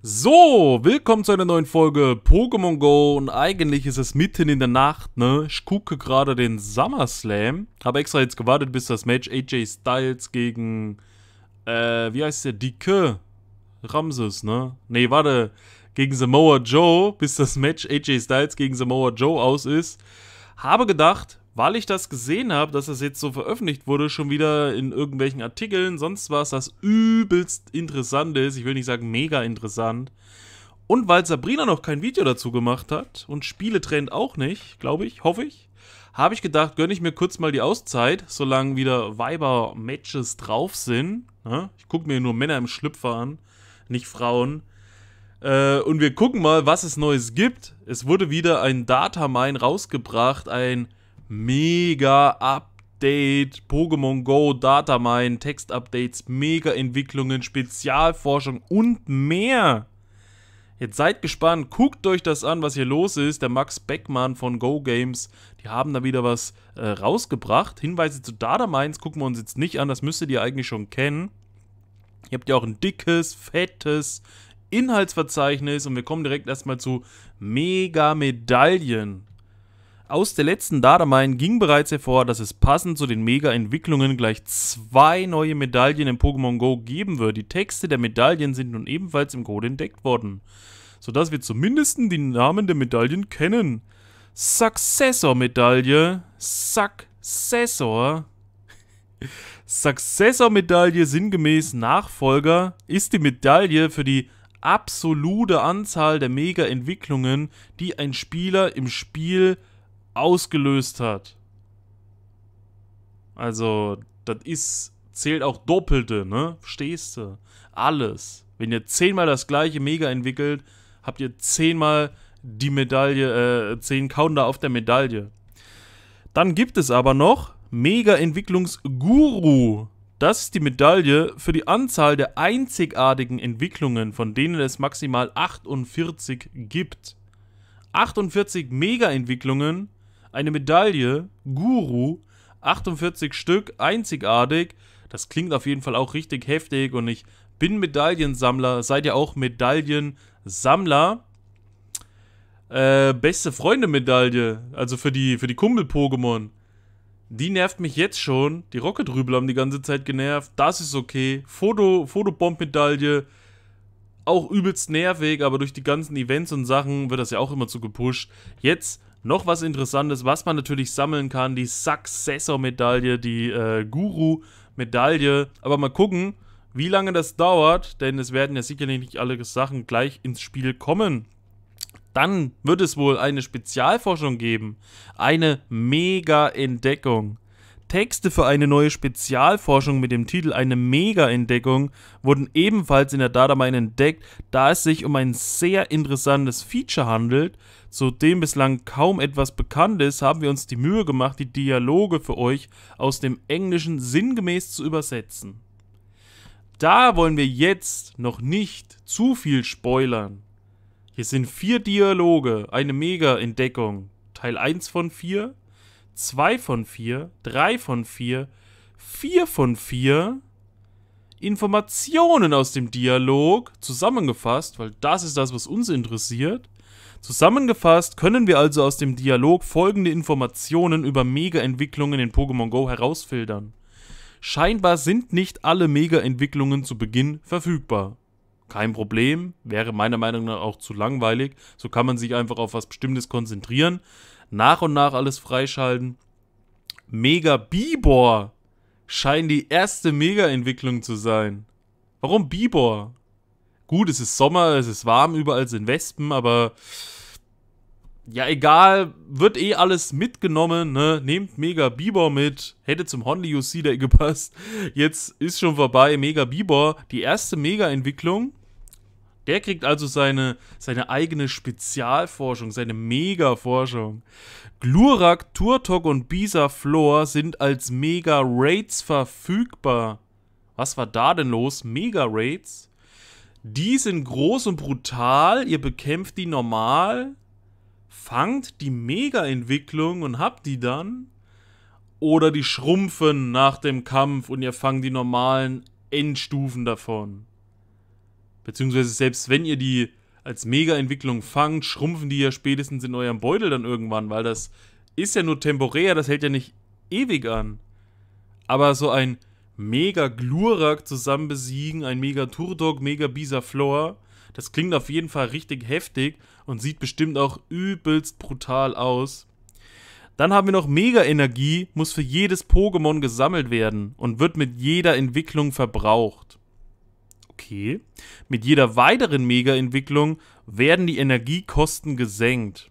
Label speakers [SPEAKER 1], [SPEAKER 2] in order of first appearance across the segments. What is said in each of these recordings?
[SPEAKER 1] So, willkommen zu einer neuen Folge Pokémon Go und eigentlich ist es mitten in der Nacht, ne? Ich gucke gerade den Summer Slam. Habe extra jetzt gewartet, bis das Match AJ Styles gegen, äh, wie heißt der? Dicke Ramses, ne? Nee, warte, gegen Samoa Joe, bis das Match AJ Styles gegen Samoa Joe aus ist. Habe gedacht, weil ich das gesehen habe, dass das jetzt so veröffentlicht wurde, schon wieder in irgendwelchen Artikeln, sonst war es das übelst interessant Ich will nicht sagen mega interessant. Und weil Sabrina noch kein Video dazu gemacht hat und Spiele trennt auch nicht, glaube ich, hoffe ich, habe ich gedacht, gönne ich mir kurz mal die Auszeit, solange wieder Weiber-Matches drauf sind. Ne? Ich gucke mir nur Männer im Schlüpfer an, nicht Frauen. Äh, und wir gucken mal, was es Neues gibt. Es wurde wieder ein Datamine rausgebracht, ein mega Update, Pokémon Go, Datamine, Textupdates, mega Entwicklungen, Spezialforschung und mehr. Jetzt seid gespannt, guckt euch das an, was hier los ist. Der Max Beckmann von Go Games, die haben da wieder was äh, rausgebracht. Hinweise zu Datamines gucken wir uns jetzt nicht an, das müsstet ihr eigentlich schon kennen. Ihr habt ja auch ein dickes, fettes Inhaltsverzeichnis und wir kommen direkt erstmal zu Mega Medaillen. Aus der letzten Datamine ging bereits hervor, dass es passend zu den Mega-Entwicklungen gleich zwei neue Medaillen in Pokémon Go geben wird. Die Texte der Medaillen sind nun ebenfalls im Code entdeckt worden, sodass wir zumindest die Namen der Medaillen kennen. Successor-Medaille, Successor, Successor-Medaille sinngemäß Nachfolger ist die Medaille für die absolute Anzahl der Mega-Entwicklungen, die ein Spieler im Spiel ausgelöst hat. Also, das ist, zählt auch Doppelte, ne? Verstehst du? Alles. Wenn ihr zehnmal das gleiche Mega entwickelt, habt ihr zehnmal die Medaille, äh, zehn Counter auf der Medaille. Dann gibt es aber noch Mega-Entwicklungsguru. Das ist die Medaille für die Anzahl der einzigartigen Entwicklungen, von denen es maximal 48 gibt. 48 Mega-Entwicklungen eine Medaille, Guru, 48 Stück, einzigartig. Das klingt auf jeden Fall auch richtig heftig und ich bin Medaillensammler. Seid ihr auch Medaillensammler? Äh, beste Freunde-Medaille, also für die, für die Kumpel-Pokémon. Die nervt mich jetzt schon. Die rocket haben die ganze Zeit genervt. Das ist okay. Foto, Fotobomb-Medaille. Auch übelst nervig, aber durch die ganzen Events und Sachen wird das ja auch immer zu gepusht. Jetzt noch was Interessantes, was man natürlich sammeln kann, die Successor-Medaille, die äh, Guru-Medaille. Aber mal gucken, wie lange das dauert, denn es werden ja sicherlich nicht alle Sachen gleich ins Spiel kommen. Dann wird es wohl eine Spezialforschung geben. Eine Mega-Entdeckung. Texte für eine neue Spezialforschung mit dem Titel Eine Mega-Entdeckung wurden ebenfalls in der Datamine entdeckt, da es sich um ein sehr interessantes Feature handelt, zu dem bislang kaum etwas bekannt ist, haben wir uns die Mühe gemacht, die Dialoge für euch aus dem Englischen sinngemäß zu übersetzen. Da wollen wir jetzt noch nicht zu viel spoilern. Hier sind vier Dialoge, eine Mega-Entdeckung. Teil 1 von 4, 2 von 4, 3 von 4, 4 von 4. Informationen aus dem Dialog zusammengefasst, weil das ist das, was uns interessiert. Zusammengefasst können wir also aus dem Dialog folgende Informationen über Mega-Entwicklungen in Pokémon Go herausfiltern. Scheinbar sind nicht alle Mega-Entwicklungen zu Beginn verfügbar. Kein Problem, wäre meiner Meinung nach auch zu langweilig, so kann man sich einfach auf was Bestimmtes konzentrieren, nach und nach alles freischalten. Mega Bibor scheint die erste Mega-Entwicklung zu sein. Warum Bibor? Gut, es ist Sommer, es ist warm, überall sind Wespen, aber ja, egal, wird eh alles mitgenommen, ne? Nehmt Mega Bibor mit. Hätte zum Honda UC gepasst. Jetzt ist schon vorbei. Mega Bibor, die erste Mega-Entwicklung. Der kriegt also seine, seine eigene Spezialforschung, seine Mega-Forschung. Glurak, Turtok und Bisaflor sind als Mega-Raids verfügbar. Was war da denn los? Mega-Raids? Die sind groß und brutal, ihr bekämpft die normal, fangt die Mega-Entwicklung und habt die dann. Oder die schrumpfen nach dem Kampf und ihr fangt die normalen Endstufen davon. Beziehungsweise selbst wenn ihr die als Mega-Entwicklung fangt, schrumpfen die ja spätestens in eurem Beutel dann irgendwann, weil das ist ja nur temporär, das hält ja nicht ewig an. Aber so ein Mega Glurak zusammen besiegen, ein Mega Turtok, Mega Bisaflor. Das klingt auf jeden Fall richtig heftig und sieht bestimmt auch übelst brutal aus. Dann haben wir noch Mega-Energie, muss für jedes Pokémon gesammelt werden und wird mit jeder Entwicklung verbraucht. Okay. Mit jeder weiteren Mega-Entwicklung werden die Energiekosten gesenkt.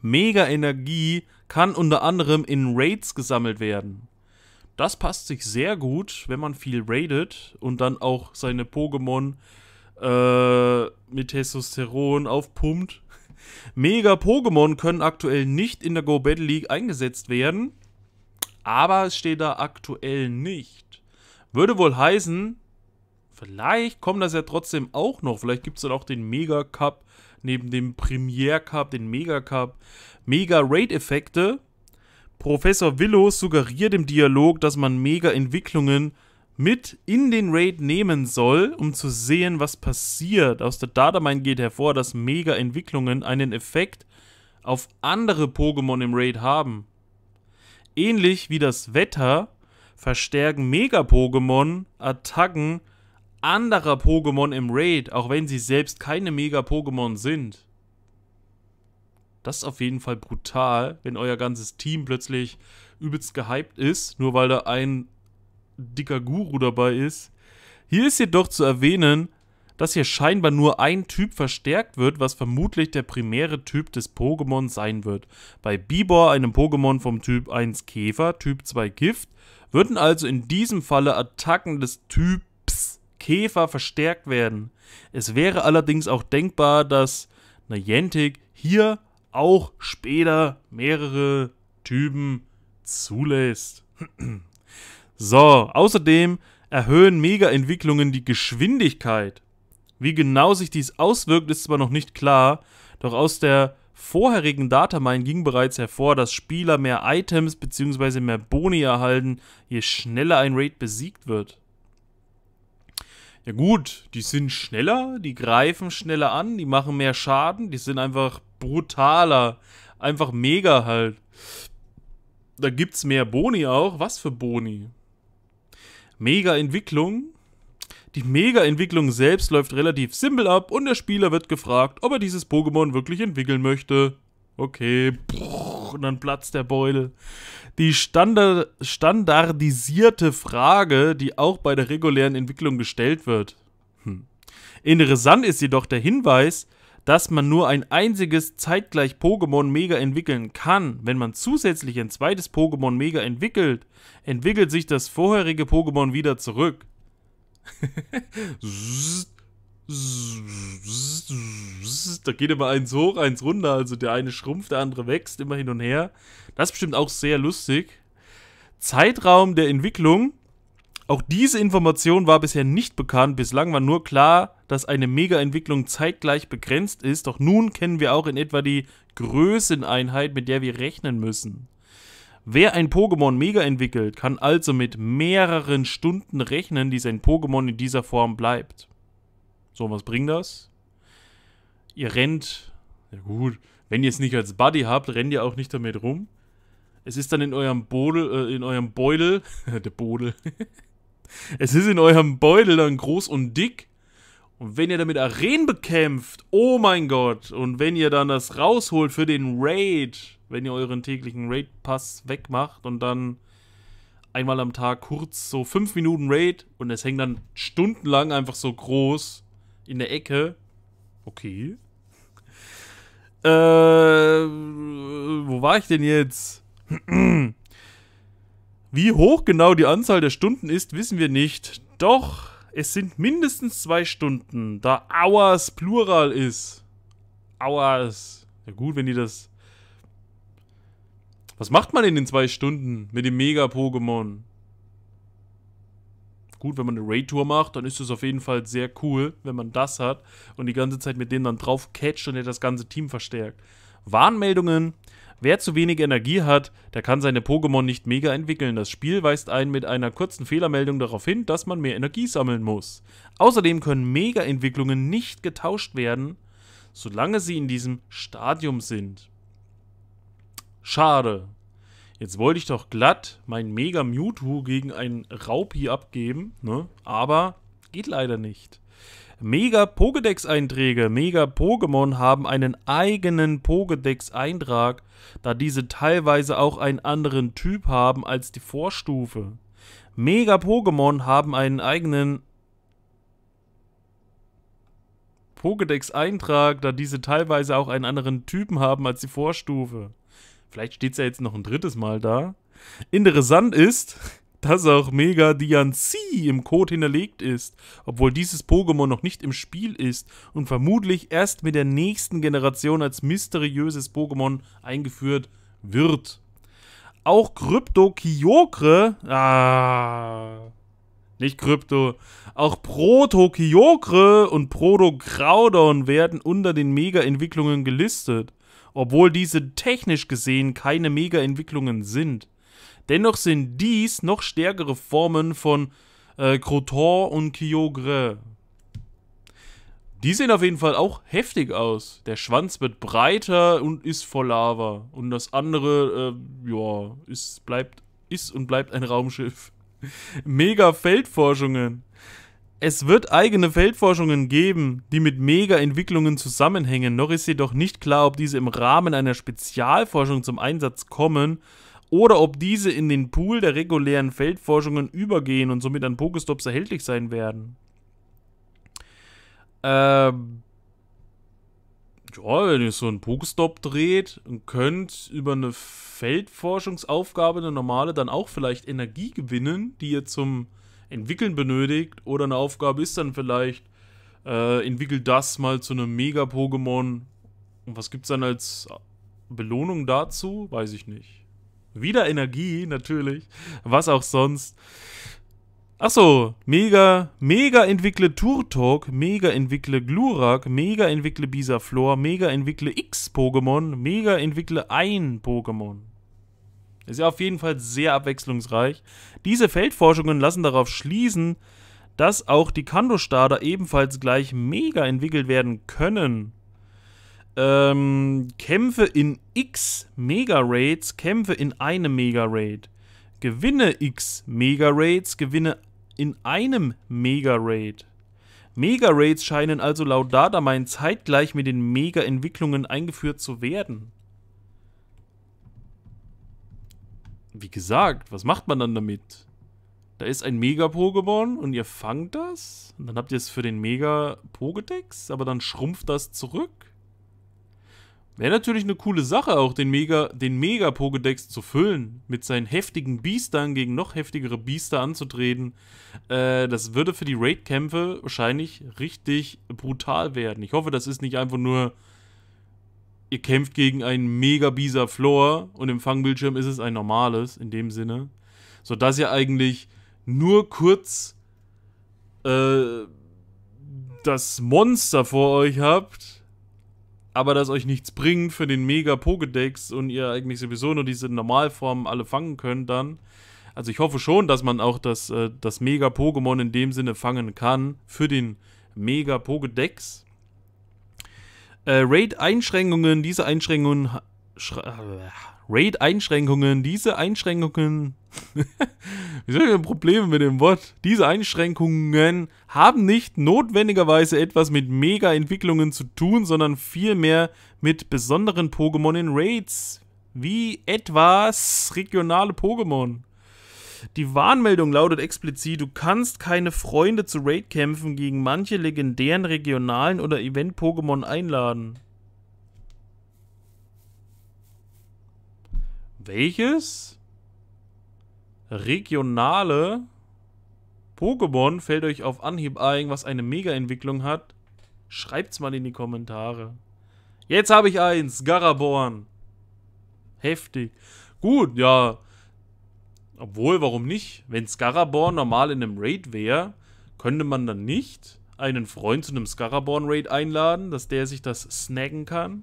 [SPEAKER 1] Mega-Energie kann unter anderem in Raids gesammelt werden. Das passt sich sehr gut, wenn man viel raidet und dann auch seine Pokémon äh, mit Testosteron aufpumpt. Mega Pokémon können aktuell nicht in der Go Battle League eingesetzt werden, aber es steht da aktuell nicht. Würde wohl heißen, vielleicht kommt das ja trotzdem auch noch. Vielleicht gibt es dann auch den Mega Cup neben dem Premier Cup, den Mega Cup. Mega Raid-Effekte Professor Willow suggeriert im Dialog, dass man Mega-Entwicklungen mit in den Raid nehmen soll, um zu sehen, was passiert. Aus der Datamine geht hervor, dass Mega-Entwicklungen einen Effekt auf andere Pokémon im Raid haben. Ähnlich wie das Wetter verstärken Mega-Pokémon Attacken anderer Pokémon im Raid, auch wenn sie selbst keine Mega-Pokémon sind. Das ist auf jeden Fall brutal, wenn euer ganzes Team plötzlich übelst gehypt ist, nur weil da ein dicker Guru dabei ist. Hier ist jedoch zu erwähnen, dass hier scheinbar nur ein Typ verstärkt wird, was vermutlich der primäre Typ des Pokémon sein wird. Bei Bibor, einem Pokémon vom Typ 1 Käfer, Typ 2 Gift, würden also in diesem Falle Attacken des Typs Käfer verstärkt werden. Es wäre allerdings auch denkbar, dass Niantic hier auch später mehrere Typen zulässt. so, außerdem erhöhen Mega-Entwicklungen die Geschwindigkeit. Wie genau sich dies auswirkt, ist zwar noch nicht klar, doch aus der vorherigen Datamine ging bereits hervor, dass Spieler mehr Items bzw. mehr Boni erhalten, je schneller ein Raid besiegt wird ja gut, die sind schneller, die greifen schneller an, die machen mehr Schaden, die sind einfach brutaler, einfach mega halt. Da gibt's mehr Boni auch. Was für Boni? Mega Entwicklung. Die Mega-Entwicklung selbst läuft relativ simpel ab und der Spieler wird gefragt, ob er dieses Pokémon wirklich entwickeln möchte. Okay, und dann platzt der Beutel. Die Standard standardisierte Frage, die auch bei der regulären Entwicklung gestellt wird. Hm. Interessant ist jedoch der Hinweis, dass man nur ein einziges zeitgleich Pokémon Mega entwickeln kann. Wenn man zusätzlich ein zweites Pokémon Mega entwickelt, entwickelt sich das vorherige Pokémon wieder zurück. Da geht immer eins hoch, eins runter. Also der eine schrumpft, der andere wächst, immer hin und her. Das ist bestimmt auch sehr lustig. Zeitraum der Entwicklung. Auch diese Information war bisher nicht bekannt. Bislang war nur klar, dass eine Mega-Entwicklung zeitgleich begrenzt ist. Doch nun kennen wir auch in etwa die Größeneinheit, mit der wir rechnen müssen. Wer ein Pokémon Mega entwickelt, kann also mit mehreren Stunden rechnen, die sein Pokémon in dieser Form bleibt. So, was bringt das? Ihr rennt, ja gut, wenn ihr es nicht als Buddy habt, rennt ihr auch nicht damit rum. Es ist dann in eurem Bodel, äh, in eurem Beutel, der Bodel. es ist in eurem Beutel dann groß und dick. Und wenn ihr damit Arenen bekämpft, oh mein Gott. Und wenn ihr dann das rausholt für den Raid, wenn ihr euren täglichen Raid-Pass wegmacht und dann einmal am Tag kurz so 5 Minuten Raid und es hängt dann stundenlang einfach so groß in der Ecke. Okay. Äh, wo war ich denn jetzt? Wie hoch genau die Anzahl der Stunden ist, wissen wir nicht. Doch, es sind mindestens zwei Stunden, da Hours Plural ist. Hours. Ja gut, wenn die das... Was macht man in den zwei Stunden mit dem Mega-Pokémon? Gut, wenn man eine Raid-Tour macht, dann ist es auf jeden Fall sehr cool, wenn man das hat und die ganze Zeit mit denen dann drauf catcht und der das ganze Team verstärkt. Warnmeldungen. Wer zu wenig Energie hat, der kann seine Pokémon nicht mega entwickeln. Das Spiel weist einen mit einer kurzen Fehlermeldung darauf hin, dass man mehr Energie sammeln muss. Außerdem können Mega-Entwicklungen nicht getauscht werden, solange sie in diesem Stadium sind. Schade. Jetzt wollte ich doch glatt mein Mega Mewtwo gegen einen Raupi abgeben, ne? Aber geht leider nicht. Mega Pokédex-Einträge. Mega Pokémon haben einen eigenen Pokédex-Eintrag, da diese teilweise auch einen anderen Typ haben als die Vorstufe. Mega Pokémon haben einen eigenen Pokédex-Eintrag, da diese teilweise auch einen anderen Typen haben als die Vorstufe. Vielleicht steht es ja jetzt noch ein drittes Mal da. Interessant ist, dass auch Mega Diancie im Code hinterlegt ist, obwohl dieses Pokémon noch nicht im Spiel ist und vermutlich erst mit der nächsten Generation als mysteriöses Pokémon eingeführt wird. Auch Krypto Kyokre, ah, nicht Krypto, auch Proto Kyokre und Proto Graudon werden unter den Mega-Entwicklungen gelistet obwohl diese technisch gesehen keine Mega-Entwicklungen sind. Dennoch sind dies noch stärkere Formen von äh, Croton und Kyogre. Die sehen auf jeden Fall auch heftig aus. Der Schwanz wird breiter und ist voll Lava. Und das andere, äh, ja, ist, bleibt, ist und bleibt ein Raumschiff. Mega Feldforschungen. Es wird eigene Feldforschungen geben, die mit Mega-Entwicklungen zusammenhängen, noch ist jedoch nicht klar, ob diese im Rahmen einer Spezialforschung zum Einsatz kommen oder ob diese in den Pool der regulären Feldforschungen übergehen und somit an Pokestops erhältlich sein werden. Ähm. Ja, wenn ihr so einen Pokestop dreht und könnt über eine Feldforschungsaufgabe eine normale dann auch vielleicht Energie gewinnen, die ihr zum entwickeln benötigt oder eine Aufgabe ist dann vielleicht, äh, entwickelt das mal zu einem Mega-Pokémon. Und was gibt es dann als Belohnung dazu? Weiß ich nicht. Wieder Energie, natürlich. Was auch sonst. Achso, mega, mega entwickle Turtok, mega entwickle Glurak, mega entwickle Bisaflor, mega entwickle X-Pokémon, mega entwickle ein Pokémon. Ist ja auf jeden Fall sehr abwechslungsreich. Diese Feldforschungen lassen darauf schließen, dass auch die Kandostarter ebenfalls gleich mega entwickelt werden können. Ähm, Kämpfe in X Mega Raids, Kämpfe in einem Mega Raid. Gewinne X Mega Raids, Gewinne in einem Mega Raid. Mega Raids scheinen also laut Datamine zeitgleich mit den Mega Entwicklungen eingeführt zu werden. wie gesagt, was macht man dann damit? Da ist ein Mega-Pokémon und ihr fangt das? Und dann habt ihr es für den Mega-Pokédex, aber dann schrumpft das zurück? Wäre natürlich eine coole Sache, auch den Mega, den Mega Pokédex zu füllen, mit seinen heftigen Biestern gegen noch heftigere Biester anzutreten. Äh, das würde für die Raid-Kämpfe wahrscheinlich richtig brutal werden. Ich hoffe, das ist nicht einfach nur ihr kämpft gegen einen mega bieser Floor und im Fangbildschirm ist es ein normales in dem Sinne. Sodass ihr eigentlich nur kurz äh, das Monster vor euch habt, aber das euch nichts bringt für den mega Pokédex und ihr eigentlich sowieso nur diese Normalformen alle fangen könnt dann. Also ich hoffe schon, dass man auch das, äh, das Mega-Pokémon in dem Sinne fangen kann für den Mega-Pokédex. Äh, Raid-Einschränkungen, diese Einschränkungen. Äh, Raid-Einschränkungen, diese Einschränkungen. Wieso habe ich Probleme mit dem Wort? Diese Einschränkungen haben nicht notwendigerweise etwas mit Mega-Entwicklungen zu tun, sondern vielmehr mit besonderen Pokémon in Raids. Wie etwas regionale Pokémon. Die Warnmeldung lautet explizit, du kannst keine Freunde zu Raid-Kämpfen gegen manche legendären regionalen oder Event-Pokémon einladen. Welches? Regionale Pokémon fällt euch auf Anhieb ein, was eine Mega-Entwicklung hat? Schreibt's mal in die Kommentare. Jetzt habe ich eins, Garaborn. Heftig. Gut, ja. Obwohl, warum nicht? Wenn Scaraborn normal in einem Raid wäre, könnte man dann nicht einen Freund zu einem Scaraborn-Raid einladen, dass der sich das snaggen kann?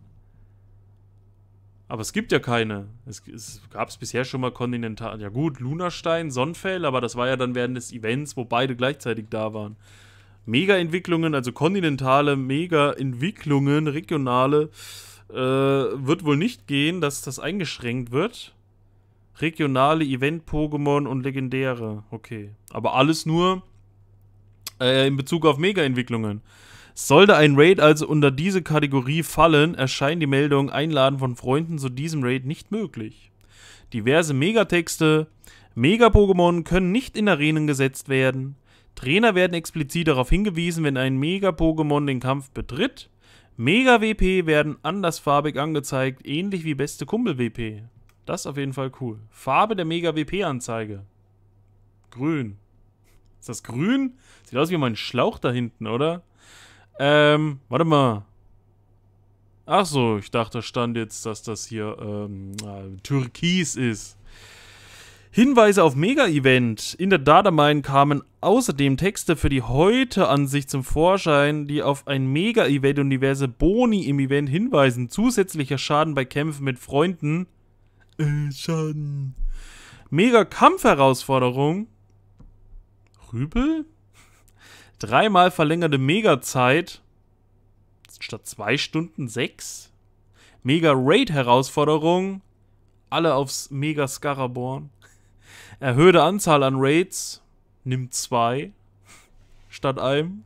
[SPEAKER 1] Aber es gibt ja keine. Es, es gab es bisher schon mal Kontinental. Ja gut, Lunastein, Sonnfell, aber das war ja dann während des Events, wo beide gleichzeitig da waren. Mega-Entwicklungen, also kontinentale Mega-Entwicklungen, regionale, äh, wird wohl nicht gehen, dass das eingeschränkt wird. Regionale Event-Pokémon und legendäre. Okay. Aber alles nur äh, in Bezug auf Mega-Entwicklungen. Sollte ein Raid also unter diese Kategorie fallen, erscheint die Meldung Einladen von Freunden zu diesem Raid nicht möglich. Diverse Megatexte, Mega-Pokémon können nicht in Arenen gesetzt werden. Trainer werden explizit darauf hingewiesen, wenn ein Mega-Pokémon den Kampf betritt. Mega-WP werden andersfarbig angezeigt, ähnlich wie beste Kumpel-WP. Das ist auf jeden Fall cool. Farbe der Mega-WP-Anzeige. Grün. Ist das grün? Sieht aus wie mein Schlauch da hinten, oder? Ähm, warte mal. Ach so, ich dachte, da stand jetzt, dass das hier ähm, äh, türkis ist. Hinweise auf Mega-Event. In der Datamine kamen außerdem Texte für die heute an sich zum Vorschein, die auf ein Mega-Event und diverse Boni im Event hinweisen. Zusätzlicher Schaden bei Kämpfen mit Freunden. Äh, Schaden. Mega Kampfherausforderung. Rübel? Dreimal verlängerte Mega-Zeit. Statt zwei Stunden sechs. Mega Raid-Herausforderung. Alle aufs Mega Scaraborn. Erhöhte Anzahl an Raids. Nimm zwei. Statt einem.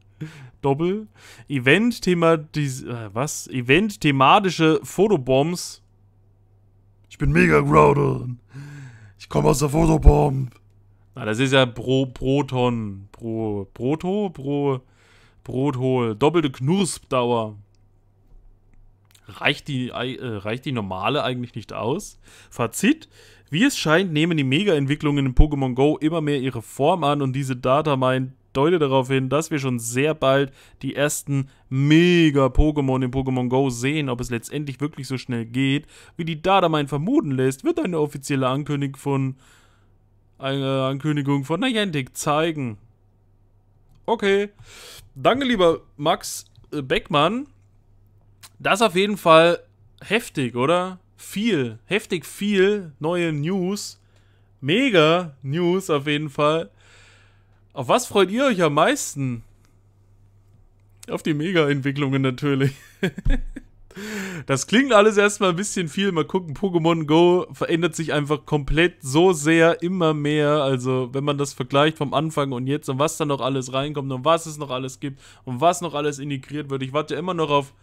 [SPEAKER 1] Doppel. Event-Thema. Äh, was? Event-thematische Fotobombs ich bin mega grounded. Ich komme aus der Fotopomp. Na, das ist ja pro Proton. Pro Proto? Pro Brothol. Doppelte Knuspdauer. Reicht die, äh, reicht die normale eigentlich nicht aus? Fazit. Wie es scheint, nehmen die Mega-Entwicklungen in Pokémon Go immer mehr ihre Form an und diese Data Mine deute darauf hin, dass wir schon sehr bald die ersten Mega-Pokémon in Pokémon Go sehen. Ob es letztendlich wirklich so schnell geht, wie die Dadamein vermuten lässt, wird eine offizielle Ankündigung von, eine äh, Ankündigung von Niantic zeigen. Okay. Danke, lieber Max äh, Beckmann. Das auf jeden Fall heftig, oder? Viel, heftig viel neue News. Mega News auf jeden Fall. Auf was freut ihr euch am meisten? Auf die Mega-Entwicklungen natürlich. das klingt alles erstmal ein bisschen viel. Mal gucken, Pokémon Go verändert sich einfach komplett so sehr, immer mehr. Also, wenn man das vergleicht vom Anfang und jetzt und was da noch alles reinkommt und was es noch alles gibt und was noch alles integriert wird. Ich warte ja immer noch auf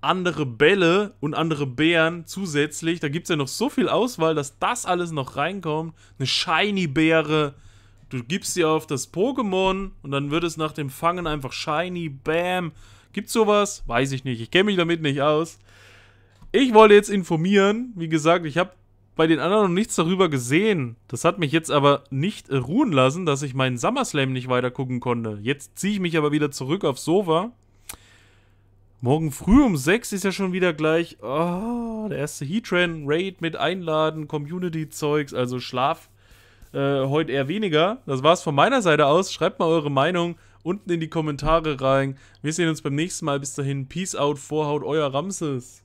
[SPEAKER 1] andere Bälle und andere Bären zusätzlich. Da gibt es ja noch so viel Auswahl, dass das alles noch reinkommt. Eine Shiny-Bäre, Du gibst sie auf das Pokémon und dann wird es nach dem Fangen einfach shiny, bam. Gibt's sowas? Weiß ich nicht. Ich kenne mich damit nicht aus. Ich wollte jetzt informieren. Wie gesagt, ich habe bei den anderen noch nichts darüber gesehen. Das hat mich jetzt aber nicht ruhen lassen, dass ich meinen SummerSlam nicht weiter gucken konnte. Jetzt ziehe ich mich aber wieder zurück aufs Sofa. Morgen früh um 6 ist ja schon wieder gleich oh, der erste Heatran Raid mit Einladen, Community-Zeugs. Also Schlaf äh, heute eher weniger. Das war's von meiner Seite aus. Schreibt mal eure Meinung unten in die Kommentare rein. Wir sehen uns beim nächsten Mal. Bis dahin, Peace out, Vorhaut, euer Ramses.